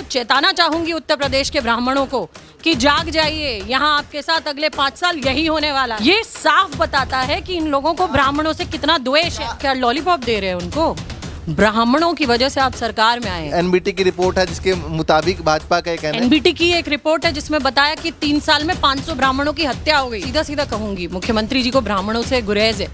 को चेताना चाहूंगी उत्तर प्रदेश के ब्राह्मणों को कि जाग जाइए यहाँ आपके साथ अगले पांच साल यही होने वाला ये साफ बताता है कि इन लोगों को ब्राह्मणों से कितना द्वेष है क्या लॉलीपॉप दे रहे हैं उनको ब्राह्मणों की वजह से आप सरकार में आए एनबीटी की रिपोर्ट है जिसके मुताबिक भाजपा का कहना एनबीटी की एक रिपोर्ट है जिसमें बताया कि तीन साल में 500 ब्राह्मणों की हत्या हो गई सीधा सीधा कहूंगी मुख्यमंत्री जी को ब्राह्मणों से गुरेज है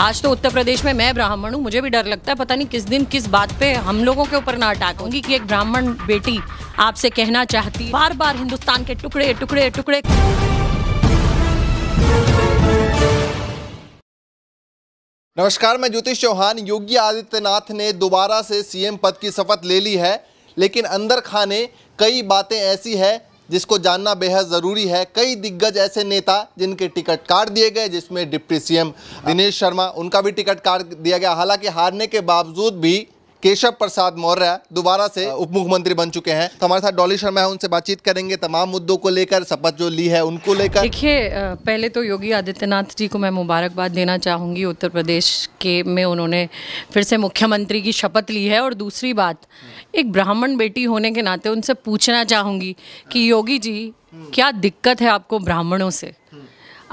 आज तो उत्तर प्रदेश में मैं ब्राह्मण हूँ मुझे भी डर लगता है पता नहीं किस दिन किस बात पे हम लोगों के ऊपर ना अटैक होंगी कि एक ब्राह्मण बेटी आपसे कहना चाहती बार बार हिंदुस्तान के टुकड़े टुकड़े टुकड़े नमस्कार मैं ज्योतिष चौहान योगी आदित्यनाथ ने दोबारा से सीएम पद की शपथ ले ली है लेकिन अंदर खाने कई बातें ऐसी है जिसको जानना बेहद ज़रूरी है कई दिग्गज ऐसे नेता जिनके टिकट काट दिए गए जिसमें डिप्टी सीएम दिनेश शर्मा उनका भी टिकट काट दिया गया हालांकि हारने के बावजूद भी केशव प्रसाद मौर्य दोबारा से उप मुख्यमंत्री बन चुके हैं तो हमारे साथ डॉली शर्मा है उनसे बातचीत करेंगे तमाम मुद्दों को लेकर शपथ जो ली है उनको लेकर देखिए पहले तो योगी आदित्यनाथ जी को मैं मुबारकबाद देना चाहूँगी उत्तर प्रदेश के में उन्होंने फिर से मुख्यमंत्री की शपथ ली है और दूसरी बात एक ब्राह्मण बेटी होने के नाते उनसे पूछना चाहूंगी कि योगी जी क्या दिक्कत है आपको ब्राह्मणों से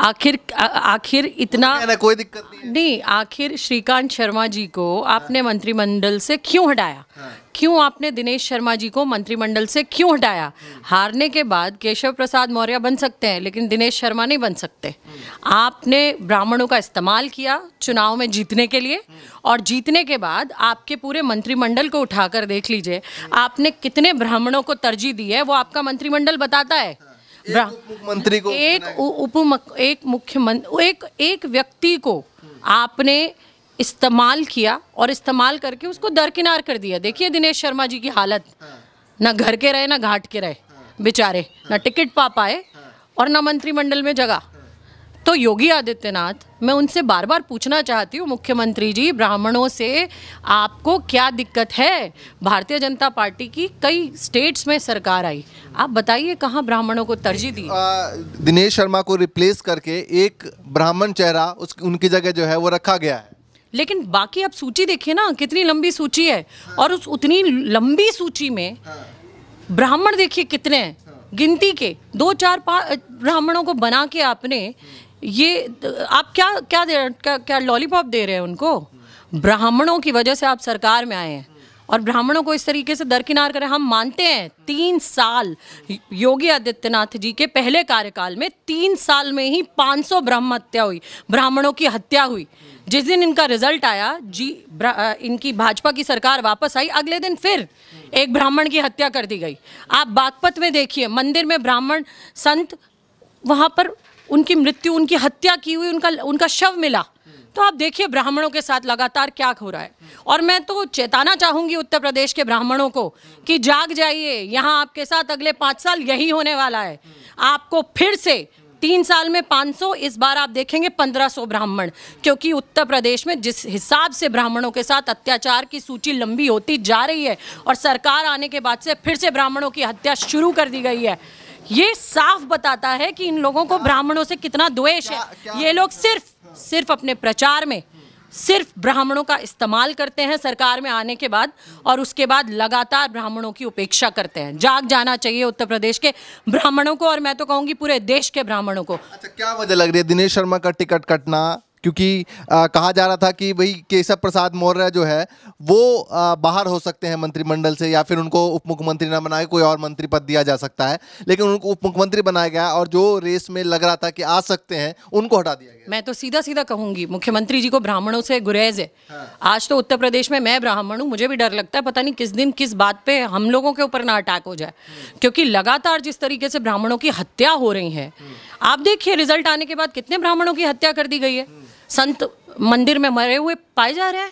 आखिर आखिर इतना कोई दिक्कत नहीं, नहीं आखिर श्रीकांत शर्मा जी को आपने हाँ। मंत्रिमंडल से क्यों हटाया हाँ। क्यों आपने दिनेश शर्मा जी को मंत्रिमंडल से क्यों हटाया हम्म। हारने के बाद केशव प्रसाद मौर्य बन सकते हैं लेकिन दिनेश शर्मा नहीं बन सकते हम्म। आपने ब्राह्मणों का इस्तेमाल किया चुनाव में जीतने के लिए हम्म। और जीतने के बाद आपके पूरे मंत्रिमंडल को उठाकर देख लीजिए आपने कितने ब्राह्मणों को तरजीह दी है वो आपका मंत्रिमंडल बताता है मुख्यमंत्री को एक उप एक मुख्यमंत्री एक एक व्यक्ति को आपने इस्तेमाल किया और इस्तेमाल करके उसको दरकिनार कर दिया देखिए दिनेश शर्मा जी की हालत हाँ। ना घर के रहे ना घाट के रहे हाँ। बेचारे ना हाँ। टिकट पा पाए और ना मंत्रिमंडल में जगह तो योगी आदित्यनाथ मैं उनसे बार बार पूछना चाहती हूँ मुख्यमंत्री जी ब्राह्मणों से आपको क्या दिक्कत है भारतीय जनता पार्टी की कई स्टेट्स में सरकार आई आप बताइए कहाँ ब्राह्मणों को तरजीह दी दिनेश शर्मा को रिप्लेस करके एक ब्राह्मण चेहरा उस उनकी जगह जो है वो रखा गया है लेकिन बाकी आप सूची देखिए ना कितनी लंबी सूची है और उस उतनी लंबी सूची में ब्राह्मण देखिए कितने हैं हाँ। गिनती के दो चार पाँच ब्राह्मणों को बना के आपने ये आप क्या क्या दे क्या क्या लॉलीपॉप दे रहे हैं उनको ब्राह्मणों की वजह से आप सरकार में आए हैं और ब्राह्मणों को इस तरीके से दरकिनार करें हम मानते हैं तीन साल योगी आदित्यनाथ जी के पहले कार्यकाल में तीन साल में ही 500 ब्राह्म हत्या हुई ब्राह्मणों की हत्या हुई जिस दिन इनका रिजल्ट आया जी इनकी भाजपा की सरकार वापस आई अगले दिन फिर एक ब्राह्मण की हत्या कर दी गई आप बागपत में देखिए मंदिर में ब्राह्मण संत वहाँ पर उनकी मृत्यु उनकी हत्या की हुई उनका उनका शव मिला तो आप देखिए ब्राह्मणों के साथ लगातार क्या हो रहा है और मैं तो चेताना चाहूंगी उत्तर प्रदेश के ब्राह्मणों को कि जाग जाइए यहाँ आपके साथ अगले पाँच साल यही होने वाला है आपको फिर से तीन साल में 500 इस बार आप देखेंगे 1500 ब्राह्मण क्योंकि उत्तर प्रदेश में जिस हिसाब से ब्राह्मणों के साथ अत्याचार की सूची लंबी होती जा रही है और सरकार आने के बाद से फिर से ब्राह्मणों की हत्या शुरू कर दी गई है ये साफ बताता है कि इन लोगों को ब्राह्मणों से कितना द्वेष है ये लोग सिर्फ सिर्फ अपने प्रचार में सिर्फ ब्राह्मणों का इस्तेमाल करते हैं सरकार में आने के बाद और उसके बाद लगातार ब्राह्मणों की उपेक्षा करते हैं जाग जाना चाहिए उत्तर प्रदेश के ब्राह्मणों को और मैं तो कहूंगी पूरे देश के ब्राह्मणों को अच्छा क्या वजह लग रही है दिनेश शर्मा का टिकट कटना क्योंकि आ, कहा जा रहा था कि भाई केशव प्रसाद मौर्य जो है वो आ, बाहर हो सकते हैं मंत्रिमंडल से या फिर उनको उप मुख्यमंत्री ना बनाए कोई और मंत्री पद दिया जा सकता है लेकिन उनको उप मुख्यमंत्री बनाया गया और जो रेस में लग रहा था कि आ सकते हैं उनको हटा दिया गया मैं तो सीधा सीधा कहूंगी मुख्यमंत्री जी को ब्राह्मणों से गुरेज है हाँ। आज तो उत्तर प्रदेश में मैं ब्राह्मण हूँ मुझे भी डर लगता है पता नहीं किस दिन किस बात पर हम लोगों के ऊपर ना अटैक हो जाए हम्म। क्योंकि लगातार जिस तरीके से ब्राह्मणों की हत्या हो रही है हम्म। आप देखिए रिजल्ट आने के बाद कितने ब्राह्मणों की हत्या कर दी गई है हम्म। संत मंदिर में मरे हुए पाए जा रहे हैं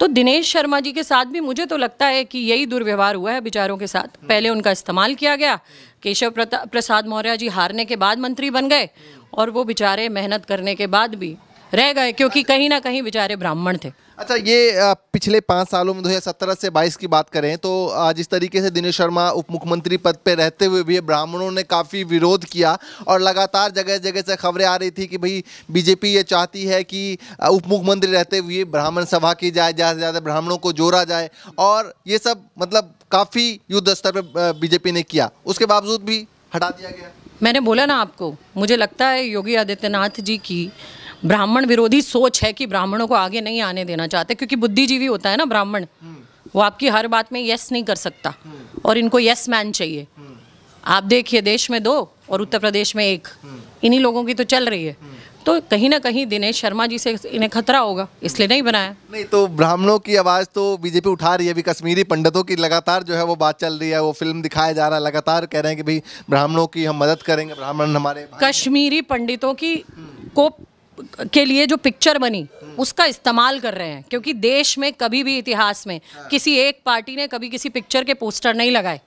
तो दिनेश शर्मा जी के साथ भी मुझे तो लगता है कि यही दुर्व्यवहार हुआ है बिचारों के साथ पहले उनका इस्तेमाल किया गया केशव प्रसाद मौर्य जी हारने के बाद मंत्री बन गए और वो बेचारे मेहनत करने के बाद भी रह गए क्योंकि कहीं ना कहीं बेचारे ब्राह्मण थे अच्छा ये पिछले पाँच सालों में दो हज़ार सत्रह से बाईस की बात करें तो जिस तरीके से दिनेश शर्मा उप मुख्यमंत्री पद पर रहते हुए भी ब्राह्मणों ने काफ़ी विरोध किया और लगातार जगह जगह से खबरें आ रही थी कि भाई बीजेपी ये चाहती है कि उप मुख्यमंत्री रहते हुए ब्राह्मण सभा की जाए ज़्यादा से ज़्यादा ब्राह्मणों को जोड़ा जाए और ये सब मतलब काफ़ी युद्ध स्तर पर बीजेपी ने किया उसके बावजूद भी हटा दिया गया मैंने बोला ना आपको मुझे लगता है योगी आदित्यनाथ जी की ब्राह्मण विरोधी सोच है कि ब्राह्मणों को आगे नहीं आने देना चाहते क्योंकि बुद्धिजीवी होता है ना ब्राह्मण वो आपकी हर बात में यस नहीं कर सकता और इनको यस मैन चाहिए आप देखिए देश में दो और उत्तर प्रदेश में एक इन्हीं लोगों की तो चल रही है तो कहीं ना कहीं दिनेश शर्मा जी से इन्हें खतरा होगा इसलिए नहीं बनाया नहीं तो ब्राह्मणों की आवाज़ तो बीजेपी उठा रही है अभी कश्मीरी पंडितों की लगातार जो है वो बात चल रही है वो फिल्म दिखाया जा रहा है लगातार कह रहे हैं कि भाई ब्राह्मणों की हम मदद करेंगे ब्राह्मण हमारे कश्मीरी पंडितों की को के लिए जो पिक्चर बनी उसका इस्तेमाल कर रहे हैं क्योंकि देश में कभी भी इतिहास में हाँ। किसी एक पार्टी ने कभी किसी पिक्चर के पोस्टर नहीं लगाए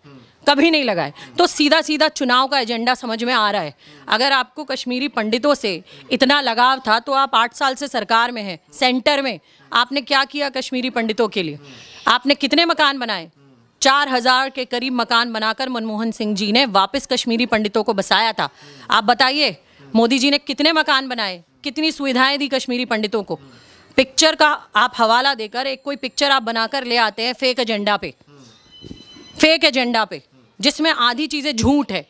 कभी नहीं लगाए तो सीधा सीधा चुनाव का एजेंडा समझ में आ रहा है अगर आपको कश्मीरी पंडितों से इतना लगाव था तो आप आठ साल से सरकार में हैं सेंटर में आपने क्या किया कश्मीरी पंडितों के लिए आपने कितने मकान बनाए चार हजार के करीब मकान बनाकर मनमोहन सिंह जी ने वापस कश्मीरी पंडितों को बसाया था आप बताइए मोदी जी ने कितने मकान बनाए कितनी सुविधाएं दी कश्मीरी पंडितों को पिक्चर का आप हवाला देकर एक कोई पिक्चर आप बनाकर ले आते हैं फेक एजेंडा पे फेक एजेंडा पे जिसमें आधी चीज़ें झूठ है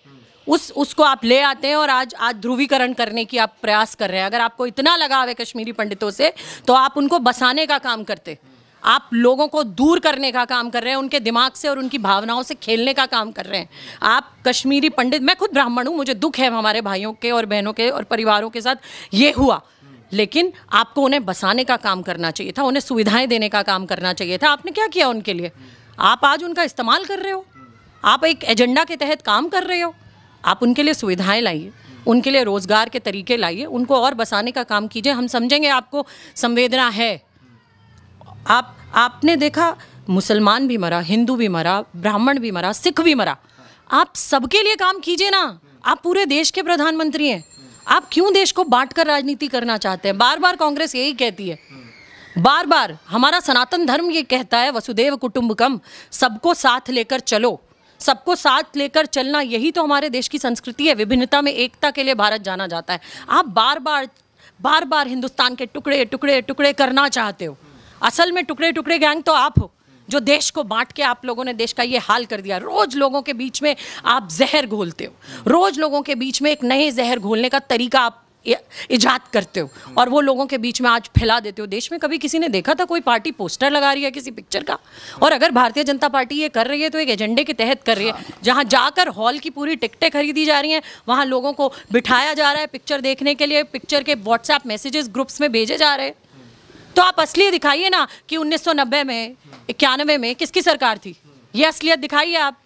उस उसको आप ले आते हैं और आज आज ध्रुवीकरण करने की आप प्रयास कर रहे हैं अगर आपको इतना लगाव है कश्मीरी पंडितों से तो आप उनको बसाने का काम करते हैं आप लोगों को दूर करने का काम कर रहे हैं उनके दिमाग से और उनकी भावनाओं से खेलने का काम कर रहे हैं आप कश्मीरी पंडित मैं खुद ब्राह्मण हूँ मुझे दुख है हमारे भाइयों के और बहनों के और परिवारों के साथ ये हुआ लेकिन आपको उन्हें बसाने का काम करना चाहिए था उन्हें सुविधाएं देने का काम करना चाहिए था आपने क्या किया उनके लिए आप आज उनका इस्तेमाल कर रहे हो आप एक एजेंडा के तहत काम कर रहे हो आप उनके लिए सुविधाएं लाइए उनके लिए रोज़गार के तरीके लाइए उनको और बसाने का काम कीजिए हम समझेंगे आपको संवेदना है आप आपने देखा मुसलमान भी मरा हिंदू भी मरा ब्राह्मण भी मरा सिख भी मरा आप सबके लिए काम कीजिए ना आप पूरे देश के प्रधानमंत्री हैं आप क्यों देश को बांट कर राजनीति करना चाहते हैं बार बार कांग्रेस यही कहती है बार बार हमारा सनातन धर्म ये कहता है वसुदेव कुटुंबकम सबको साथ लेकर चलो सबको साथ लेकर चलना यही तो हमारे देश की संस्कृति है विभिन्नता में एकता के लिए भारत जाना जाता है आप बार बार बार बार हिंदुस्तान के टुकड़े टुकड़े टुकड़े करना चाहते हो असल में टुकड़े टुकड़े गैंग तो आप हो जो देश को बांट के आप लोगों ने देश का ये हाल कर दिया रोज लोगों के बीच में आप जहर घोलते हो रोज लोगों के बीच में एक नए जहर घोलने का तरीका आप इजाद करते हो और वो लोगों के बीच में आज फैला देते हो देश में कभी किसी ने देखा था कोई पार्टी पोस्टर लगा रही है किसी पिक्चर का और अगर भारतीय जनता पार्टी ये कर रही है तो एक एजेंडे के तहत कर रही है हाँ। जहाँ जाकर हॉल की पूरी टिकटें खरीदी जा रही हैं वहाँ लोगों को बिठाया जा रहा है पिक्चर देखने के लिए पिक्चर के व्हाट्सएप मैसेजेस ग्रुप्स में भेजे जा रहे हैं तो आप असली दिखाइए ना कि 1990 में इक्यानवे में किसकी सरकार थी ये असलियत दिखाइए आप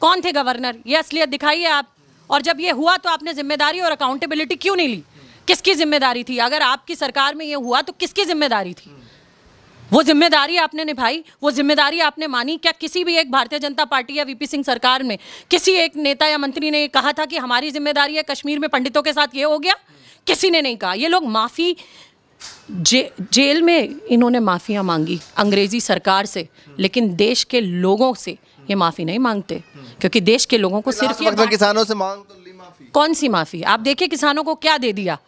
कौन थे गवर्नर ये असलियत दिखाइए आप और जब ये हुआ तो आपने जिम्मेदारी और अकाउंटेबिलिटी क्यों नहीं ली किसकी जिम्मेदारी थी अगर आपकी सरकार में ये हुआ तो किसकी जिम्मेदारी थी वो जिम्मेदारी आपने निभाई वो जिम्मेदारी आपने मानी क्या किसी भी एक भारतीय जनता पार्टी या वीपी सिंह सरकार में किसी एक नेता या मंत्री ने कहा था कि हमारी जिम्मेदारी है कश्मीर में पंडितों के साथ ये हो गया किसी ने नहीं कहा ये लोग माफ़ी जे, जेल में इन्होंने माफ़ियाँ मांगी अंग्रेज़ी सरकार से लेकिन देश के लोगों से ये माफ़ी नहीं मांगते क्योंकि देश के लोगों को सिर्फ ये किसानों से मांग तो कौन सी माफ़ी आप देखिए किसानों को क्या दे दिया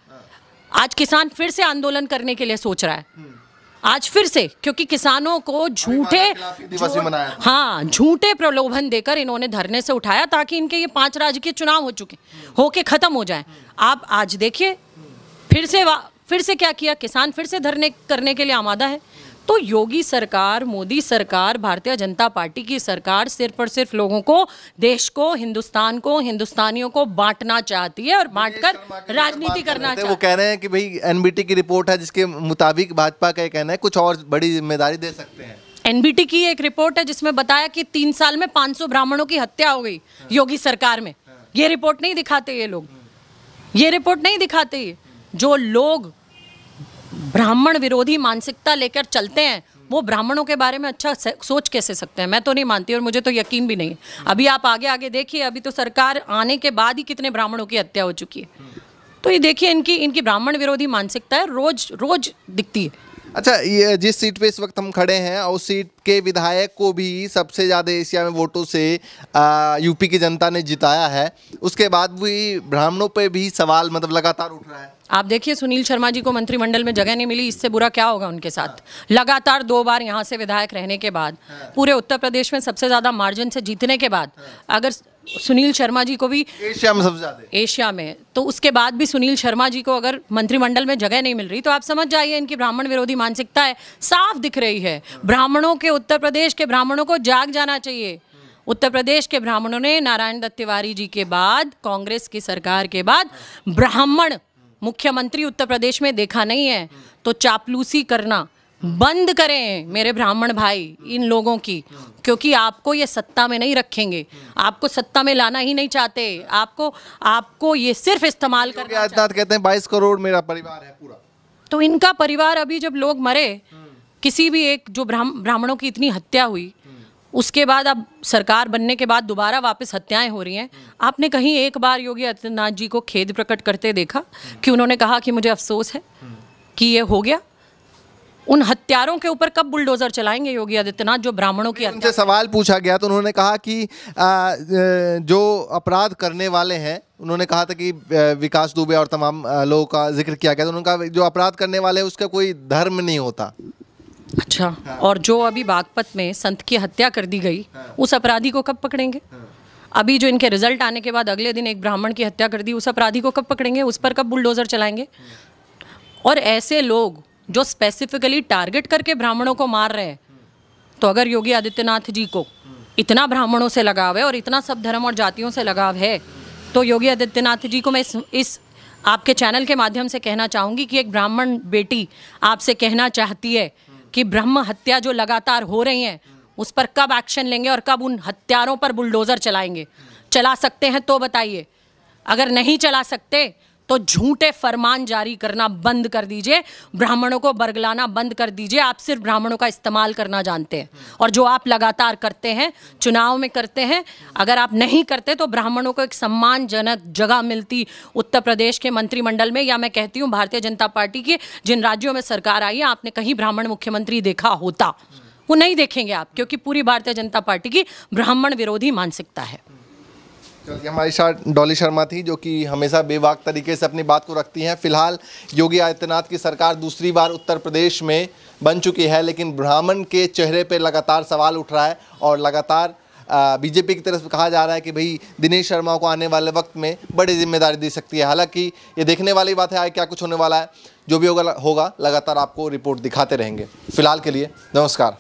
आज किसान फिर से आंदोलन करने के लिए सोच रहा है आज फिर से क्योंकि किसानों को झूठे हाँ झूठे प्रलोभन देकर इन्होंने धरने से उठाया ताकि इनके ये पांच राज्य के चुनाव हो चुके होके खत्म हो जाए आप आज देखिए फिर से फिर से क्या किया किसान फिर से धरने करने के लिए आमादा है तो योगी सरकार मोदी सरकार भारतीय जनता पार्टी की सरकार सिर्फ और सिर्फ लोगों को देश को हिंदुस्तान को हिंदुस्तानियों को बांटना चाहती है और बांटकर राजनीति करना चाहती है वो कह रहे हैं कि भाई एनबीटी की रिपोर्ट है जिसके मुताबिक भाजपा का कहना है कुछ और बड़ी जिम्मेदारी दे सकते हैं एनबीटी की एक रिपोर्ट है जिसमें बताया कि तीन साल में 500 ब्राह्मणों की हत्या हो गई हाँ। योगी सरकार में हाँ। ये रिपोर्ट नहीं दिखाते ये लोग ये रिपोर्ट नहीं दिखाते ये जो लोग ब्राह्मण विरोधी मानसिकता लेकर चलते हैं वो ब्राह्मणों के बारे में अच्छा सोच कैसे सकते हैं मैं तो नहीं मानती और मुझे तो यकीन भी नहीं है अभी आप आगे आगे देखिए अभी तो सरकार आने के बाद ही कितने ब्राह्मणों की हत्या हो चुकी है तो ये देखिए इनकी इनकी ब्राह्मण विरोधी मानसिकता है रोज रोज दिखती है अच्छा ये जिस सीट पे इस वक्त हम खड़े हैं उस सीट के विधायक को भी सबसे ज़्यादा एशिया में वोटों से यूपी की जनता ने जिताया है उसके बाद भी ब्राह्मणों पे भी सवाल मतलब लगातार उठ रहा है आप देखिए सुनील शर्मा जी को मंत्रिमंडल में जगह नहीं मिली इससे बुरा क्या होगा उनके साथ लगातार दो बार यहाँ से विधायक रहने के बाद हाँ। पूरे उत्तर प्रदेश में सबसे ज़्यादा मार्जिन से जीतने के बाद हाँ। अगर सुनील शर्मा जी को भी एशिया में सबसे ज़्यादा एशिया में तो उसके बाद भी सुनील शर्मा जी को अगर मंत्रिमंडल में जगह नहीं मिल रही तो आप समझ जाइए इनकी ब्राह्मण विरोधी मानसिकता है साफ दिख रही है ब्राह्मणों के उत्तर प्रदेश के ब्राह्मणों को जाग जाना चाहिए उत्तर प्रदेश के ब्राह्मणों ने नारायण दत्त तिवारी जी के बाद कांग्रेस की सरकार के बाद ब्राह्मण मुख्यमंत्री उत्तर प्रदेश में देखा नहीं है तो चापलूसी करना बंद करें मेरे ब्राह्मण भाई इन लोगों की क्योंकि आपको ये सत्ता में नहीं रखेंगे आपको सत्ता में लाना ही नहीं चाहते आपको आपको ये सिर्फ इस्तेमाल करके आदित्यनाथ कहते हैं बाईस करोड़ मेरा परिवार है पूरा तो इनका परिवार अभी जब लोग मरे किसी भी एक जो ब्राह्मणों की इतनी हत्या हुई उसके बाद अब सरकार बनने के बाद दोबारा वापस हत्याएं हो रही हैं आपने कहीं एक बार योगी आदित्यनाथ जी को खेद प्रकट करते देखा कि उन्होंने कहा कि मुझे अफसोस है कि ये हो गया उन हत्यारों के ऊपर कब बुलडोजर चलाएंगे योगी आदित्यनाथ जो ब्राह्मणों की उनसे सवाल पूछा गया तो उन्होंने कहा कि जो अपराध करने वाले हैं उन्होंने कहा था कि विकास दुबे और तमाम लोगों का जिक्र किया गया तो उनका जो अपराध करने वाले हैं उसका कोई धर्म नहीं होता अच्छा हाँ। और जो अभी बागपत में संत की हत्या कर दी गई हाँ। उस अपराधी को कब पकड़ेंगे हाँ। अभी जो इनके रिजल्ट आने के बाद अगले दिन एक ब्राह्मण की हत्या कर दी उस अपराधी को कब पकड़ेंगे उस पर कब बुलडोजर चलाएंगे हाँ। और ऐसे लोग जो स्पेसिफिकली टारगेट करके ब्राह्मणों को मार रहे हैं तो अगर योगी आदित्यनाथ जी को इतना ब्राह्मणों से लगाव है और इतना सब धर्म और जातियों से लगाव है तो योगी आदित्यनाथ जी को मैं इस, इस आपके चैनल के माध्यम से कहना चाहूँगी कि एक ब्राह्मण बेटी आपसे कहना चाहती है कि ब्रह्म हत्या जो लगातार हो रही हैं उस पर कब एक्शन लेंगे और कब उन हत्यारों पर बुलडोज़र चलाएंगे चला सकते हैं तो बताइए अगर नहीं चला सकते तो झूठे फरमान जारी करना बंद कर दीजिए ब्राह्मणों को बरगलाना बंद कर दीजिए आप सिर्फ ब्राह्मणों का इस्तेमाल करना जानते हैं और जो आप लगातार करते हैं चुनाव में करते हैं अगर आप नहीं करते तो ब्राह्मणों को एक सम्मानजनक जगह मिलती उत्तर प्रदेश के मंत्रिमंडल में या मैं कहती हूँ भारतीय जनता पार्टी की जिन राज्यों में सरकार आई है आपने कहीं ब्राह्मण मुख्यमंत्री देखा होता वो नहीं देखेंगे आप क्योंकि पूरी भारतीय जनता पार्टी की ब्राह्मण विरोधी मानसिकता है चलिए हमारी साथ डॉली शर्मा थी जो कि हमेशा बेबाक तरीके से अपनी बात को रखती हैं फिलहाल योगी आदित्यनाथ की सरकार दूसरी बार उत्तर प्रदेश में बन चुकी है लेकिन ब्राह्मण के चेहरे पर लगातार सवाल उठ रहा है और लगातार बीजेपी की तरफ से कहा जा रहा है कि भाई दिनेश शर्मा को आने वाले वक्त में बड़ी जिम्मेदारी दे सकती है हालांकि ये देखने वाली बात है आज क्या कुछ होने वाला है जो भी होगा होगा लगातार आपको रिपोर्ट दिखाते रहेंगे फिलहाल के लिए नमस्कार